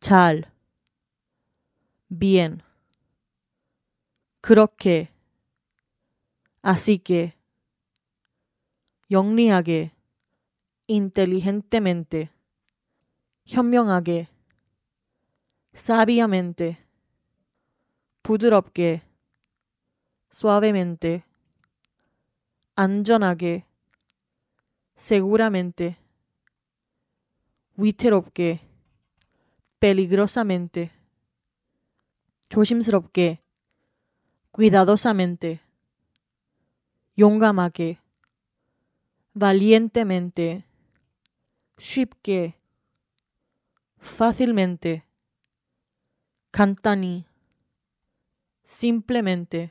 잘, bien, 그렇게, así que, 영리하게, inteligentemente, 현명하게, sabiamente, 부드럽게, suavemente, 안전하게, seguramente, 위태롭게, peligrosamente, 조심스럽게, cuidadosamente, 용감하게, valientemente, 쉽게, fácilmente, 간단히, simplemente,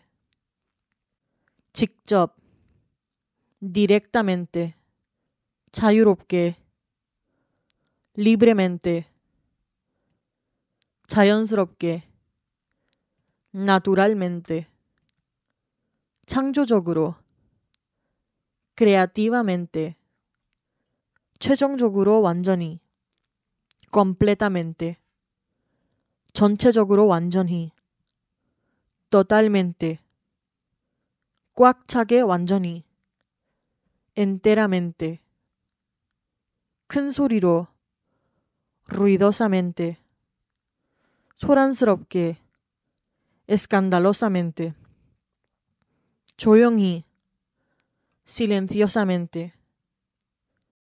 직접, directamente, 자유롭게, libremente, 자연스럽게, naturalmente, 창조적으로, creativamente, 최종적으로 완전히, completamente, 전체적으로 완전히, totalmente, 꽉 차게 완전히, enteramente, 큰 소리로, ruidosamente, 소란스럽게, escandalosamente, 조용히, silenciosamente,